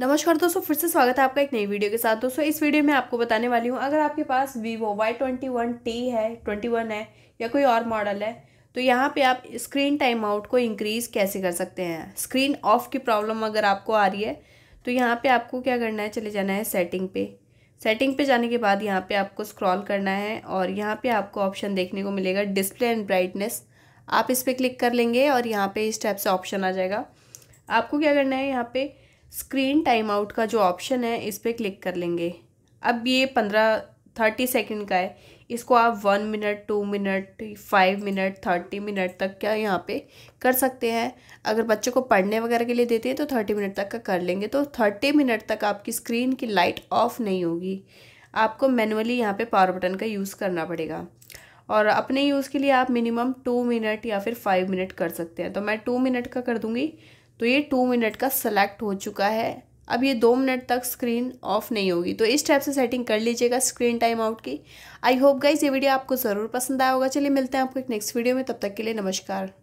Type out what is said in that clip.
नमस्कार दोस्तों फिर से स्वागत है आपका एक नई वीडियो के साथ दोस्तों इस वीडियो में आपको बताने वाली हूँ अगर आपके पास Vivo Y twenty one T है ट्वेंटी वन है या कोई और मॉडल है तो यहाँ पे आप स्क्रीन टाइम आउट को इंक्रीज़ कैसे कर सकते हैं स्क्रीन ऑफ की प्रॉब्लम अगर आपको आ रही है तो यहाँ पर आपको क्या करना है चले जाना है सेटिंग पे सेटिंग पे जाने के बाद यहाँ पर आपको स्क्रॉल करना है और यहाँ पर आपको ऑप्शन देखने को मिलेगा डिस्प्ले एंड ब्राइटनेस आप इस पर क्लिक कर लेंगे और यहाँ पर इस टाइप से ऑप्शन आ जाएगा आपको क्या करना है यहाँ पर स्क्रीन टाइम आउट का जो ऑप्शन है इस पर क्लिक कर लेंगे अब ये पंद्रह थर्टी सेकेंड का है इसको आप one minute two minute five minute thirty minute तक क्या यहाँ पे कर सकते हैं अगर बच्चों को पढ़ने वगैरह के लिए देते हैं तो थर्टी मिनट तक का कर लेंगे तो थर्टी मिनट तक आपकी स्क्रीन की लाइट ऑफ नहीं होगी आपको मैनुअली यहाँ पे पावर बटन का यूज़ करना पड़ेगा और अपने यूज़ के लिए आप मिनिमम टू मिनट या फिर फाइव मिनट कर सकते हैं तो मैं टू मिनट का कर दूँगी तो ये टू मिनट का सेलेक्ट हो चुका है अब ये दो मिनट तक स्क्रीन ऑफ नहीं होगी तो इस टाइप से सेटिंग कर लीजिएगा स्क्रीन टाइम आउट की आई होप गाइज ये वीडियो आपको ज़रूर पसंद आया होगा चलिए मिलते हैं आपको एक नेक्स्ट वीडियो में तब तक के लिए नमस्कार